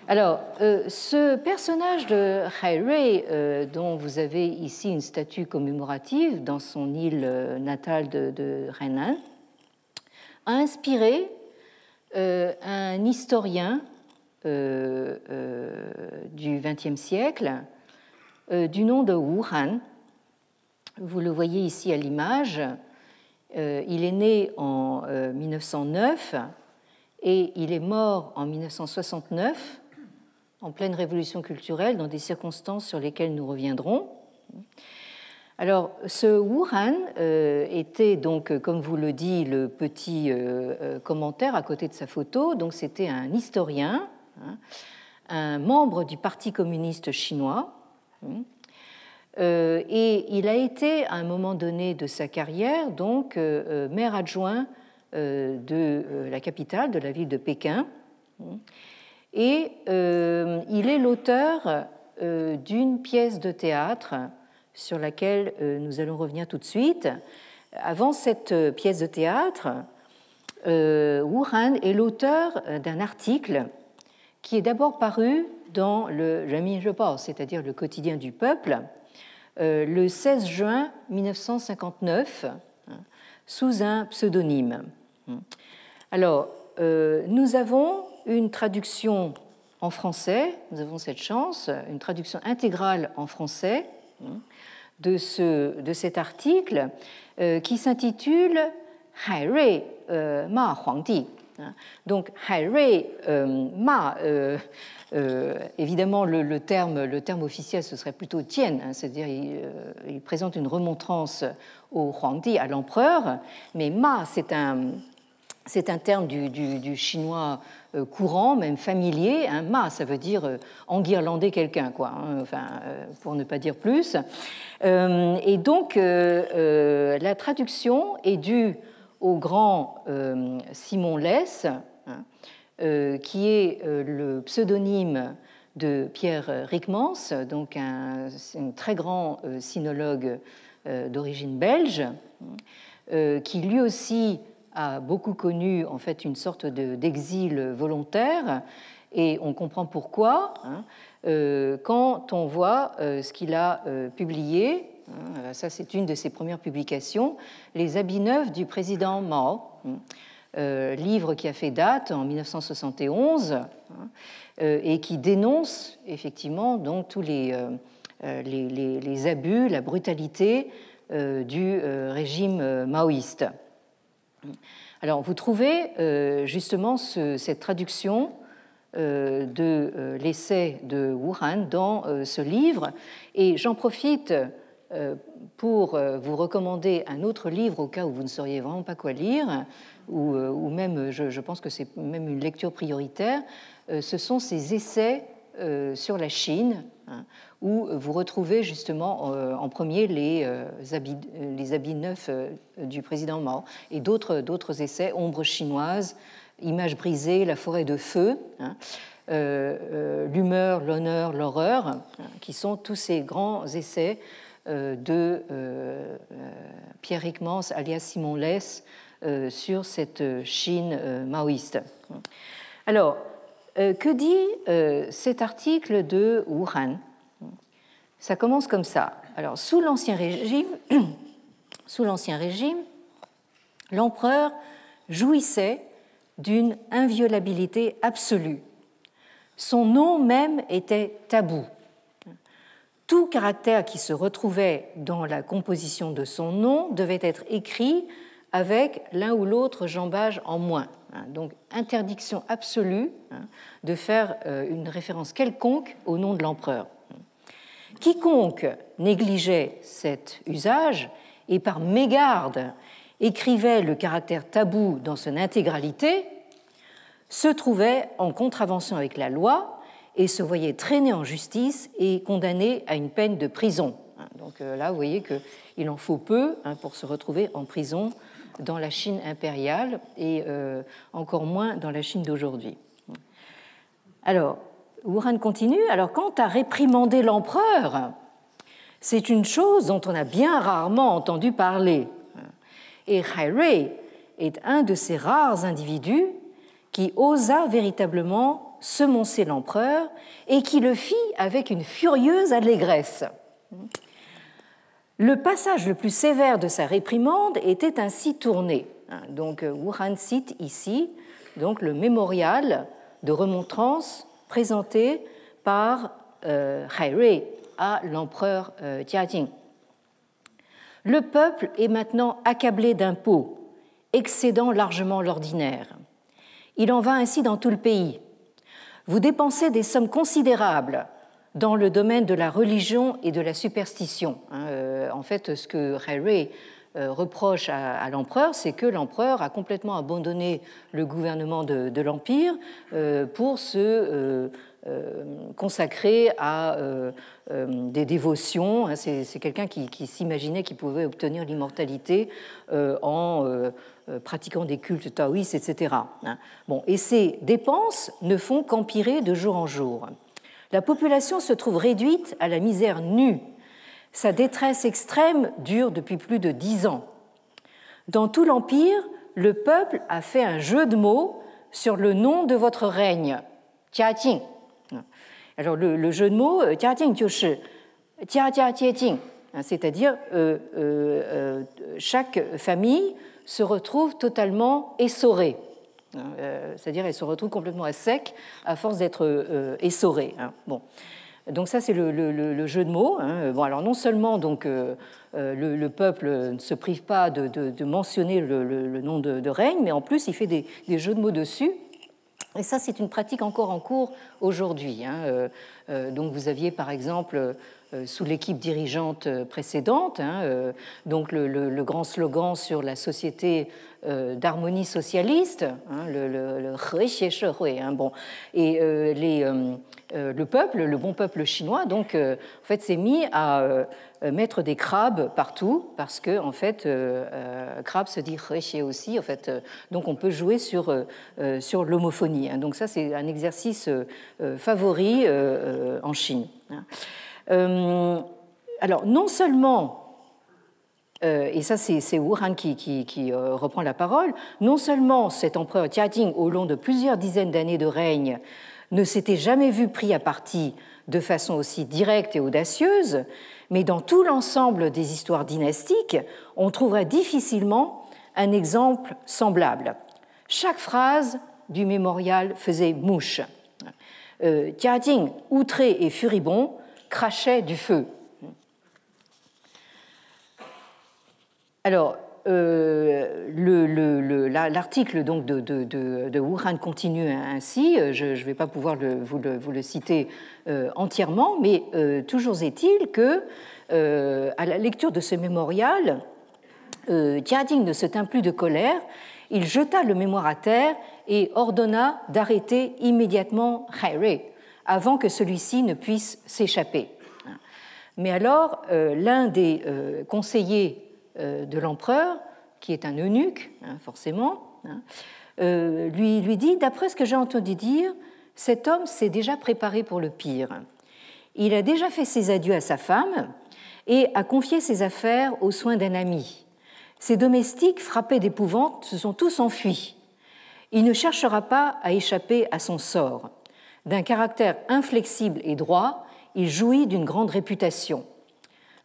Alors, ce personnage de Ray, dont vous avez ici une statue commémorative dans son île natale de, de a inspiré un historien du XXe siècle euh, du nom de Wuhan. Vous le voyez ici à l'image. Euh, il est né en 1909 euh, et il est mort en 1969 en pleine révolution culturelle dans des circonstances sur lesquelles nous reviendrons. Alors, ce Wuhan était donc, comme vous le dit le petit commentaire à côté de sa photo, donc c'était un historien, hein, un membre du Parti communiste chinois, Hmm. Euh, et il a été, à un moment donné de sa carrière, donc euh, euh, maire adjoint de la capitale, de la ville de Pékin. Hmm. Et il est l'auteur d'une pièce de théâtre sur laquelle nous allons revenir tout de suite. Avant cette pièce de théâtre, Wuhan est l'auteur d'un article qui est d'abord paru dans le je Report, c'est-à-dire le quotidien du peuple, euh, le 16 juin 1959, hein, sous un pseudonyme. Alors, euh, nous avons une traduction en français, nous avons cette chance, une traduction intégrale en français hein, de, ce, de cet article euh, qui s'intitule Rui Ma Huangdi. Hein. Donc, Rui Ma euh, évidemment, le, le, terme, officiel, ce serait plutôt tien hein, c'est-à-dire euh, il, présente une remontrance au Huangdi, à l'empereur, mais Ma, c'est un, c'est un terme du, chinois euh, courant, même familier. Hein, ma, ça veut dire enguirlander quelqu'un, quoi. Hein, enfin, pour ne pas dire plus. et donc, la traduction est due au grand Simon Less, euh, qui est euh, le pseudonyme de Pierre Rickmans, donc un, très grand euh, sinologue d'origine belge, qui lui aussi a beaucoup connu en fait une sorte d'exil volontaire, et on comprend pourquoi hein, quand on voit ce qu'il a publié. Hein, ça, c'est une de ses premières publications, Les habits neufs du président Mao. Hein. Euh, livre qui a fait date en 1971 hein, euh, et qui dénonce effectivement donc tous les, euh, les, abus, la brutalité du régime maoïste. Alors vous trouvez justement cette traduction de l'essai de Wuhan dans ce livre. Et j'en profite pour vous recommander un autre livre au cas où vous ne sauriez vraiment pas quoi lire, euh, ou, même, je, pense que c'est même une lecture prioritaire, euh, ce sont ces essais euh, sur la Chine, hein, où vous retrouvez justement en premier les habits, les habits neufs du président Mao et d'autres essais, ombre chinoises, images brisée, la forêt de feu. Hein, l'humeur, l'honneur, l'horreur, hein, qui sont tous ces grands essais de Pierre Rickmans, alias Simon Less, euh, sur cette euh, Chine euh, maoïste. Alors, que dit cet article de Wuhan Ça commence comme ça. Alors, sous l'Ancien Régime, sous l'Ancien Régime, l'empereur jouissait d'une inviolabilité absolue. Son nom même était tabou. Tout caractère qui se retrouvait dans la composition de son nom devait être écrit avec l'un ou l'autre jambage en moins. Hein. Donc interdiction absolue hein, de faire euh, une référence quelconque au nom de l'empereur. Quiconque négligeait cet usage et par mégarde écrivait le caractère tabou dans son intégralité se trouvait en contravention avec la loi et se voyait traîné en justice et condamné à une peine de prison. Hein, donc euh, là, vous voyez qu'il en faut peu hein, pour se retrouver en prison dans la Chine impériale et euh, encore moins dans la Chine d'aujourd'hui. Alors, Wuhan continue. Alors, quant à réprimander l'empereur, c'est une chose dont on a bien rarement entendu parler. Et Hai Rui est un de ces rares individus qui osa véritablement semoncer l'empereur et qui le fit avec une furieuse allégresse. Le passage le plus sévère de sa réprimande était ainsi tourné. Hein, donc euh, Wuhan cite ici donc le mémorial de remontrance présenté par euh, Hai à l'empereur euh, Jing. Le peuple est maintenant accablé d'impôts, excédant largement l'ordinaire. Il en va ainsi dans tout le pays. Vous dépensez des sommes considérables dans le domaine de la religion et de la superstition. Hein. Euh, en fait, ce que Ray euh, reproche à, l'empereur, c'est que l'empereur a complètement abandonné le gouvernement de, l'Empire euh, pour se consacrer à des dévotions. Hein. C'est quelqu'un qui, s'imaginait qu'il pouvait obtenir l'immortalité en pratiquant des cultes taoïstes, etc. Hein. Bon, et ces dépenses ne font qu'empirer de jour en jour. La population se trouve réduite à la misère nue. Sa détresse extrême dure depuis plus de dix ans. Dans tout l'Empire, le peuple a fait un jeu de mots sur le nom de votre règne, Jiajing. Alors le, jeu de mots, Jiajing euh, hein, c'est-à-dire euh, euh, chaque famille se retrouve totalement essorée. Hein, euh, c'est-à-dire, elle se retrouve complètement à sec à force d'être euh, essorée. Hein. Bon. Donc ça, c'est le, jeu de mots. Hein. Bon, alors non seulement donc euh, le, peuple ne se prive pas de, mentionner le, nom de, règne, mais en plus il fait des jeux de mots dessus et ça, c'est une pratique encore en cours aujourd'hui. Hein. Euh, euh, donc, vous aviez par exemple euh, sous l'équipe dirigeante précédente, hein, donc le, grand slogan sur la société d'harmonie socialiste, hein, le, le, bon, et les, le peuple, le bon peuple chinois, donc en fait, s'est mis à euh, mettre des crabes partout, parce que en fait, euh, euh crabe se dit rechier aussi, en fait, euh, donc on peut jouer sur, sur l'homophonie. Hein. donc ça, c'est un exercice favori en Chine. Hein. alors, non seulement et ça, c'est Wu qui, qui, qui reprend la parole. Non seulement cet empereur Jiajing, au long de plusieurs dizaines d'années de règne, ne s'était jamais vu pris à partie de façon aussi directe et audacieuse, mais dans tout l'ensemble des histoires dynastiques, on trouverait difficilement un exemple semblable. Chaque phrase du mémorial faisait mouche. Euh, outré et furibond, crachait du feu. Alors, euh, l'article donc de, de, Wuhan continue ainsi. Euh, je ne vais pas pouvoir vous, le, citer euh, entièrement, mais toujours est-il que à la lecture de ce mémorial, Jia ne se tint plus de colère. Il jeta le mémoire à terre et ordonna d'arrêter immédiatement Hai avant que celui-ci ne puisse s'échapper. Mais alors, l'un des conseillers euh, de l'empereur, qui est un eunuque, hein, forcément, hein, euh, lui, lui dit, d'après ce que j'ai entendu dire, cet homme s'est déjà préparé pour le pire. Il a déjà fait ses adieux à sa femme et a confié ses affaires aux soins d'un ami. Ses domestiques, frappés d'épouvante, se sont tous enfuis. Il ne cherchera pas à échapper à son sort. D'un caractère inflexible et droit, il jouit d'une grande réputation.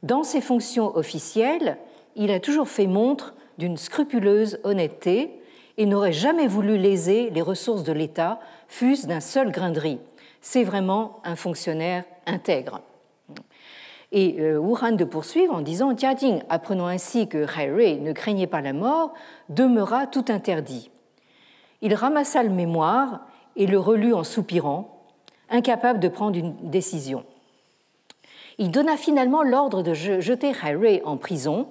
Dans ses fonctions officielles, il a toujours fait montre d'une scrupuleuse honnêteté et n'aurait jamais voulu léser les ressources de l'État, fût-ce d'un seul grain de riz. C'est vraiment un fonctionnaire intègre. Et euh, Wuhan de poursuivre en disant Jia Jing, apprenant ainsi que Hai Rui ne craignait pas la mort, demeura tout interdit. Il ramassa le mémoire et le relut en soupirant, incapable de prendre une décision. Il donna finalement l'ordre de jeter Hai Rui en prison,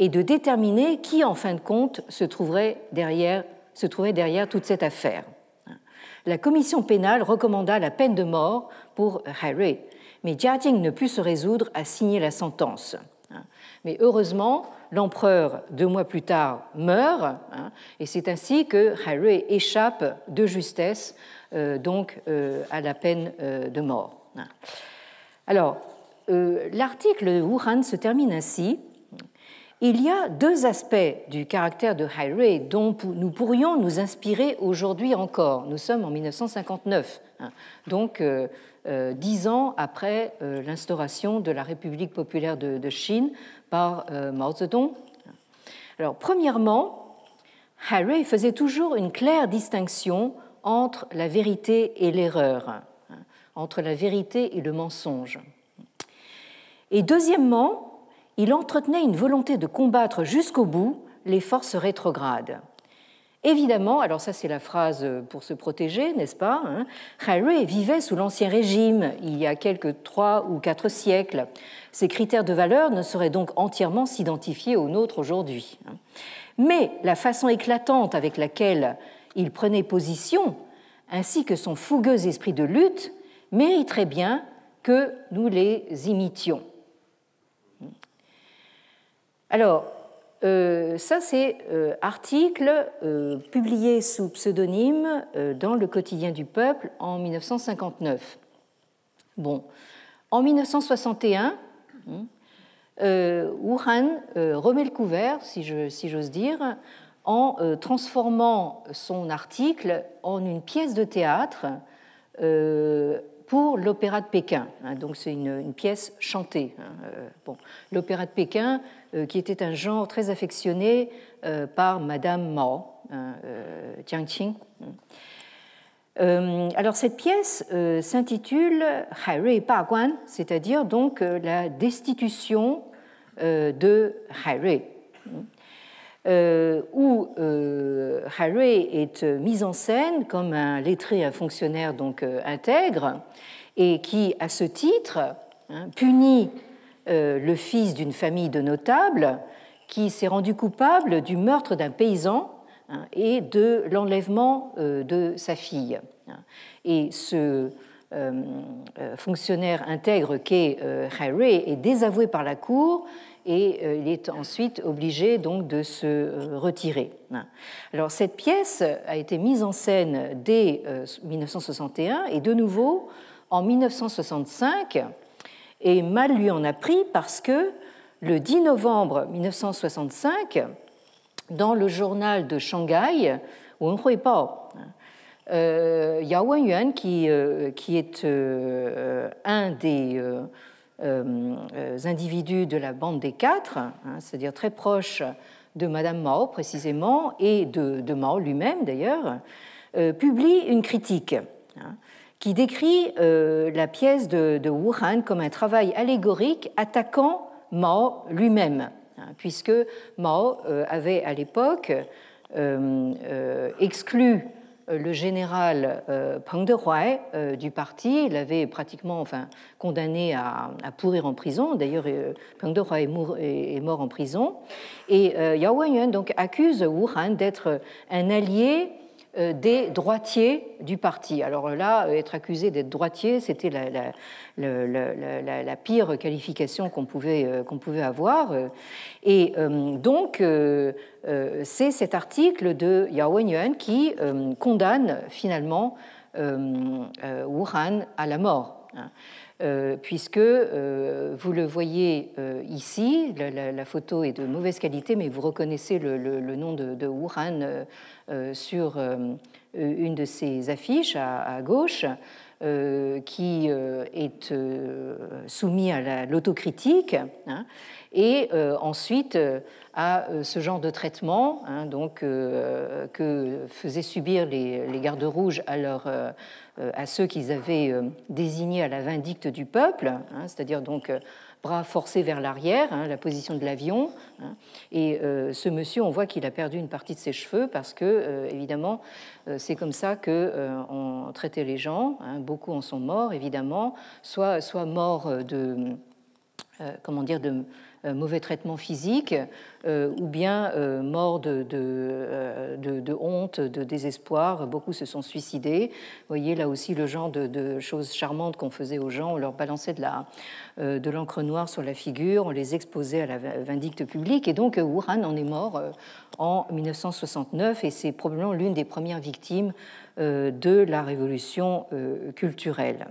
et de déterminer qui, en fin de compte, se trouverait derrière, se trouvait derrière toute cette affaire. La commission pénale recommanda la peine de mort pour Harry, mais Jing ne put se résoudre à signer la sentence. Mais heureusement, l'empereur, deux mois plus tard, meurt, hein, et c'est ainsi que Harry échappe de justesse euh, donc, euh, à la peine euh, de mort. Alors, l'article de Wuhan se termine ainsi il y a deux aspects du caractère de Harry dont nous pourrions nous inspirer aujourd'hui encore. Nous sommes en 1959, hein. donc euh, euh, dix ans après euh, l'instauration de la République populaire de, Chine par Mao Zedong. Alors, premièrement, Harry faisait toujours une claire distinction entre la vérité et l'erreur, hein, entre la vérité et le mensonge. Et deuxièmement, il entretenait une volonté de combattre jusqu'au bout les forces rétrogrades. Évidemment, alors ça c'est la phrase pour se protéger, n'est-ce pas hein, Harry vivait sous l'Ancien Régime, il y a quelques trois ou quatre siècles. Ses critères de valeur ne seraient donc entièrement s'identifier aux nôtres aujourd'hui. Hein. Mais la façon éclatante avec laquelle il prenait position, ainsi que son fougueux esprit de lutte, mériterait bien que nous les imitions. Alors, euh, ça, c'est euh, article euh, publié sous pseudonyme dans le quotidien du peuple en 1959. Bon, en 1961, hein, Wuhan remet le couvert, si, j'ose dire, en transformant son article en une pièce de théâtre pour l'Opéra de Pékin. Hein, donc c'est une, pièce chantée. Hein, L'Opéra de Pékin, euh, qui était un genre très affectionné euh, par Madame Mao, Tianqing. Hein, euh, alors cette pièce s'intitule Hai Par Guan, c'est-à-dire donc la destitution de Hai Euh, où euh, Rui est mis en scène comme un lettré, un fonctionnaire donc intègre, et qui, à ce titre, hein, punit euh, le fils d'une famille de notables, qui s'est rendu coupable du meurtre d'un paysan hein, et de l'enlèvement euh, de sa fille. Et ce euh, fonctionnaire intègre qu'est Harry est désavoué par la cour et il est ensuite obligé donc de se retirer. Alors cette pièce a été mise en scène dès 1961 et de nouveau en 1965 et mal lui en a pris parce que le 10 novembre 1965, dans le journal de Shanghai, Wenhui Pao, euh, Yao Wenyuan, qui, euh, qui est euh, un des euh, individus de la bande des quatre, hein, c'est-à-dire très proche de Madame Mao précisément, et de, Mao lui-même d'ailleurs, publie une critique. Hein qui décrit euh, la pièce de, de Wuhan comme un travail allégorique attaquant Mao lui-même, hein, puisque Mao euh, avait à l'époque euh, exclu le général Peng Dehuai du parti, il l'avait pratiquement enfin, condamné à, pourrir en prison. D'ailleurs, Peng Dehuai est, est, mort en prison. Et Yao Wenyuan donc accuse Wuhan d'être un allié euh, des droitiers du parti. Alors là, euh, être accusé d'être droitier, c'était la, pire qualification qu'on pouvait, euh, avoir. Et donc, c'est cet article de Yao Wenyuan qui condamne finalement Wuhan à la mort. Hein. Euh, puisque euh, vous le voyez euh, ici, la, photo est de mauvaise qualité, mais vous reconnaissez le, nom de, Wuhan sur une de ses affiches à gauche. Euh, qui euh, est euh, soumis à l'autocritique hein, et ensuite à ce genre de traitement hein, donc, que faisaient subir les, gardes rouges à, à ceux qu'ils avaient désignés à la vindicte du peuple, hein, c'est-à-dire donc bras forcés vers l'arrière, hein, la position de l'avion. Hein. et euh, ce monsieur, on voit qu'il a perdu une partie de ses cheveux parce que, euh, évidemment, euh, c'est comme ça que on traitait les gens. Hein. beaucoup en sont morts, évidemment, soit, soit morts de, comment dire, de euh, mauvais traitement physique, euh, ou bien euh, mort de, honte, de désespoir. Beaucoup se sont suicidés. Vous voyez là aussi le genre de, choses charmantes qu'on faisait aux gens. On leur balançait de de l'encre noire sur la figure, on les exposait à la vindicte publique. Et donc Wuhan en est mort en 1969 et c'est probablement l'une des premières victimes de la révolution culturelle.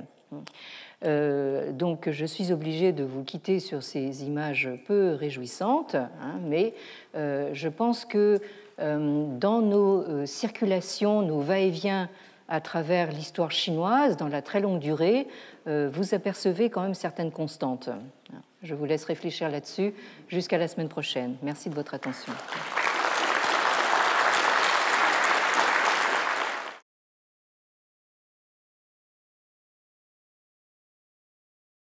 Euh, donc je suis obligée de vous quitter sur ces images peu réjouissantes, hein, mais euh, je pense que euh, dans nos circulations, nos va-et-vient à travers l'histoire chinoise, dans la très longue durée, vous apercevez quand même certaines constantes. Je vous laisse réfléchir là-dessus jusqu'à la semaine prochaine. Merci de votre attention.